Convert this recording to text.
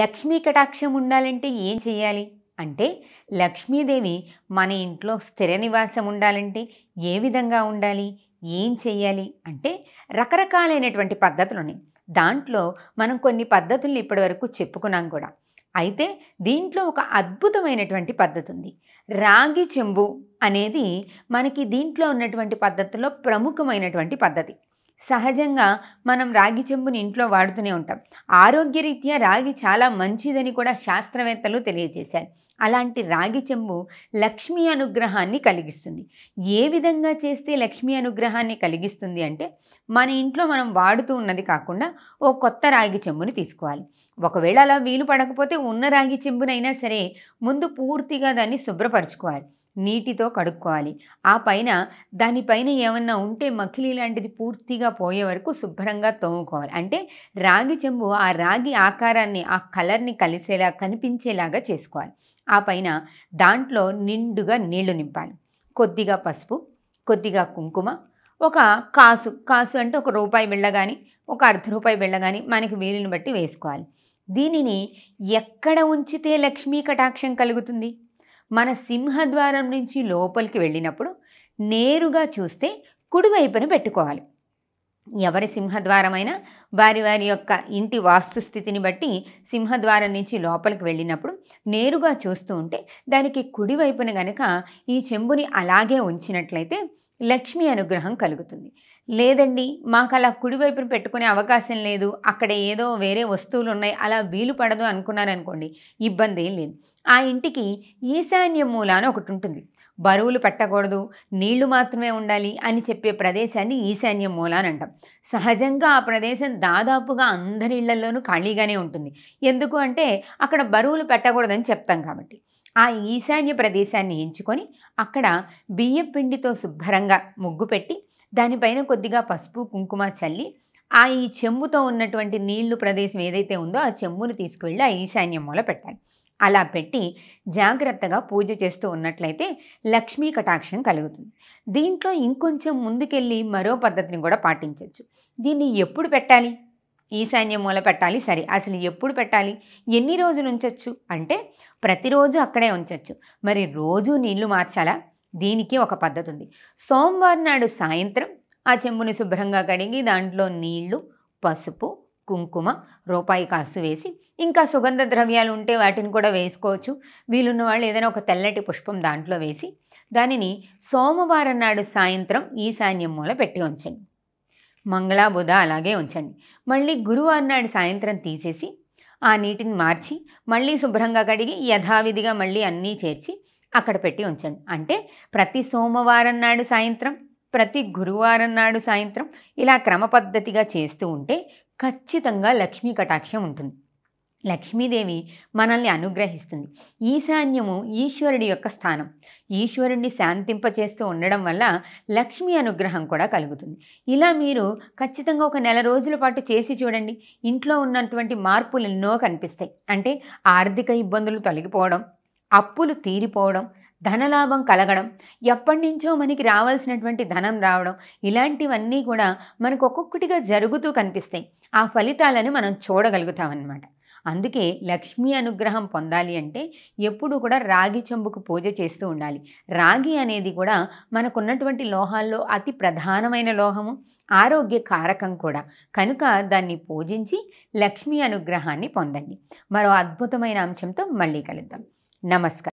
లక్ష్మీ కటాక్షం ఉండాలంటే ఏం చేయాలి అంటే లక్ష్మీదేవి మన ఇంట్లో స్థిర నివాసం ఉండాలంటే ఏ విధంగా ఉండాలి ఏం చేయాలి అంటే రకరకాలైనటువంటి పద్ధతులు ఉన్నాయి దాంట్లో మనం కొన్ని పద్ధతులను ఇప్పటివరకు చెప్పుకున్నాం కూడా అయితే దీంట్లో ఒక అద్భుతమైనటువంటి పద్ధతి ఉంది రాగి చెంబు అనేది మనకి దీంట్లో ఉన్నటువంటి పద్ధతుల్లో ప్రముఖమైనటువంటి పద్ధతి సహజంగా మనం రాగి చెంబుని ఇంట్లో వాడుతూనే ఉంటాం ఆరోగ్యరీత్యా రాగి చాలా మంచిదని కూడా శాస్త్రవేత్తలు తెలియజేశారు అలాంటి రాగి చెంబు లక్ష్మీ అనుగ్రహాన్ని కలిగిస్తుంది ఏ విధంగా చేస్తే లక్ష్మీ అనుగ్రహాన్ని కలిగిస్తుంది అంటే మన ఇంట్లో మనం వాడుతూ ఉన్నది కాకుండా ఓ కొత్త రాగి చెంబుని తీసుకోవాలి ఒకవేళ అలా వీలు పడకపోతే ఉన్న రాగి చెంబునైనా సరే ముందు పూర్తిగా దాన్ని శుభ్రపరచుకోవాలి నీటితో కడుక్కోవాలి ఆ పైన దానిపైన ఏమన్నా ఉంటే మకిలి లాంటిది పూర్తిగా పోయే వరకు శుభ్రంగా తోముకోవాలి అంటే రాగి చెంబు ఆ రాగి ఆకారాన్ని ఆ కలర్ని కలిసేలా కనిపించేలాగా చేసుకోవాలి ఆ పైన దాంట్లో నిండుగా నీళ్లు నింపాలి కొద్దిగా పసుపు కొద్దిగా కుంకుమ ఒక కాసు కాసు అంటే ఒక రూపాయి వెళ్ళగాని ఒక అర్ధ రూపాయి వెళ్ళగాని మనకి వీలుని బట్టి వేసుకోవాలి దీనిని ఎక్కడ ఉంచితే లక్ష్మీ కటాక్షం కలుగుతుంది మన సింహద్వారం నుంచి లోపలికి వెళ్ళినప్పుడు నేరుగా చూస్తే కుడివైపున పెట్టుకోవాలి ఎవరి సింహద్వారమైనా వారి వారి యొక్క ఇంటి వాస్తుస్థితిని బట్టి సింహద్వారం నుంచి లోపలికి వెళ్ళినప్పుడు నేరుగా చూస్తూ ఉంటే దానికి కుడివైపున గనక ఈ చెంబుని అలాగే ఉంచినట్లయితే లక్ష్మి అనుగ్రహం కలుగుతుంది లేదండి మాకు అలా కుడివైపున పెట్టుకునే అవకాశం లేదు అక్కడ ఏదో వేరే వస్తువులు ఉన్నాయి అలా వీలు పడదు అనుకున్నారనుకోండి ఇబ్బంది ఏం లేదు ఆ ఇంటికి ఈశాన్య మూలాన ఒకటి ఉంటుంది బరువులు పెట్టకూడదు నీళ్లు మాత్రమే ఉండాలి అని చెప్పే ప్రదేశాన్ని ఈశాన్య మూలాన అంటాం సహజంగా ఆ ప్రదేశం దాదాపుగా అందరి ఇళ్లలోనూ ఖాళీగానే ఉంటుంది ఎందుకు అంటే అక్కడ బరువులు పెట్టకూడదని చెప్తాం కాబట్టి ఆ ఈశాన్య ప్రదేశాన్ని ఎంచుకొని అక్కడ బియ్యం పిండితో శుభ్రంగా ముగ్గు పెట్టి దానిపైన కొద్దిగా పసుపు కుంకుమ చల్లి ఆ ఈ చెంబుతో ఉన్నటువంటి నీళ్లు ప్రదేశం ఏదైతే ఉందో ఆ చెంబును తీసుకువెళ్ళి ఆ ఈశాన్యం మూల పెట్టాలి అలా పెట్టి జాగ్రత్తగా పూజ చేస్తూ ఉన్నట్లయితే లక్ష్మీ కటాక్షం కలుగుతుంది దీంట్లో ఇంకొంచెం ముందుకెళ్ళి మరో పద్ధతిని కూడా పాటించవచ్చు దీన్ని ఎప్పుడు పెట్టాలి ఈశాన్యం మూల పెట్టాలి సరే అసలు ఎప్పుడు పెట్టాలి ఎన్ని రోజులు ఉంచవచ్చు అంటే ప్రతిరోజు అక్కడే ఉంచవచ్చు మరి రోజు నీళ్లు మార్చాలా దీనికి ఒక పద్ధతి ఉంది సోమవారం నాడు సాయంత్రం ఆ చెంబుని శుభ్రంగా కడిగి దాంట్లో నీళ్లు పసుపు కుంకుమ రూపాయి కాసు వేసి ఇంకా సుగంధ ద్రవ్యాలు ఉంటే వాటిని కూడా వేసుకోవచ్చు వీలున్న వాళ్ళు ఏదైనా ఒక తెల్లటి పుష్పం దాంట్లో వేసి దానిని సోమవారం నాడు సాయంత్రం ఈశాన్యం మూల పెట్టి ఉంచండి మంగళ బుధ అలాగే ఉంచండి మళ్ళీ గురువారం నాడు సాయంత్రం తీసేసి ఆ నీటిని మార్చి మళ్ళీ శుభ్రంగా కడిగి యథావిధిగా మళ్ళీ అన్నీ చేర్చి అక్కడ పెట్టి ఉంచండి అంటే ప్రతి సోమవారం నాడు సాయంత్రం ప్రతి గురువారం నాడు సాయంత్రం ఇలా క్రమపద్ధతిగా చేస్తూ ఉంటే ఖచ్చితంగా లక్ష్మీ కటాక్షం ఉంటుంది లక్ష్మీదేవి మనల్ని అనుగ్రహిస్తుంది ఈశాన్యము ఈశ్వరుడి యొక్క స్థానం ఈశ్వరుణ్ణి శాంతింపచేస్తూ ఉండడం వల్ల లక్ష్మీ అనుగ్రహం కూడా కలుగుతుంది ఇలా మీరు ఖచ్చితంగా ఒక నెల రోజుల పాటు చేసి చూడండి ఇంట్లో ఉన్నటువంటి మార్పులు ఎన్నో కనిపిస్తాయి అంటే ఆర్థిక ఇబ్బందులు తొలగిపోవడం అప్పులు తీరిపోవడం ధనలాభం కలగడం ఎప్పటి నుంచో మనకి రావాల్సినటువంటి ధనం రావడం ఇలాంటివన్నీ కూడా మనకు ఒక్కొక్కటిగా జరుగుతూ కనిపిస్తాయి ఆ ఫలితాలను మనం చూడగలుగుతామన్నమాట అందుకే లక్ష్మీ అనుగ్రహం పొందాలి అంటే ఎప్పుడు కూడా రాగి చెంబుకు పూజ చేస్తూ ఉండాలి రాగి అనేది కూడా మనకున్నటువంటి లోహాల్లో అతి ప్రధానమైన లోహము ఆరోగ్య కారకం కూడా కనుక దాన్ని పూజించి లక్ష్మీ అనుగ్రహాన్ని పొందండి మరో అద్భుతమైన అంశంతో మళ్ళీ కలుద్దాం నమస్కారం